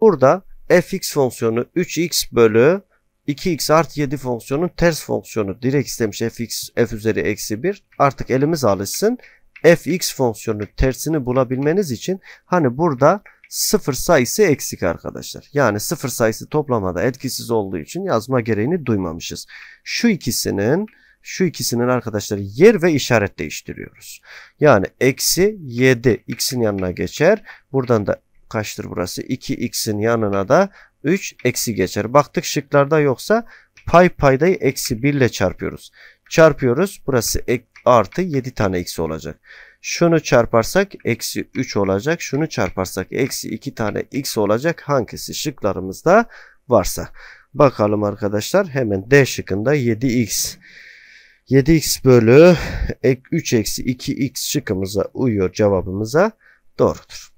Burada fx fonksiyonu 3x bölü 2x artı 7 fonksiyonun ters fonksiyonu direkt istemiş fx f üzeri eksi 1 artık elimiz alışsın fx fonksiyonu tersini bulabilmeniz için hani burada sıfır sayısı eksik arkadaşlar. Yani sıfır sayısı toplamada etkisiz olduğu için yazma gereğini duymamışız. Şu ikisinin şu ikisinin arkadaşlar yer ve işaret değiştiriyoruz. Yani eksi 7 x'in yanına geçer. Buradan da kaçtır burası? 2x'in yanına da 3 eksi geçer. Baktık şıklarda yoksa pay paydayı eksi 1 ile çarpıyoruz. Çarpıyoruz. Burası artı 7 tane x olacak. Şunu çarparsak eksi 3 olacak. Şunu çarparsak eksi 2 tane x olacak. Hangisi şıklarımızda varsa. Bakalım arkadaşlar hemen D şıkkında 7x. 7x bölü 3 eksi 2x şıkkımıza uyuyor cevabımıza doğrudur.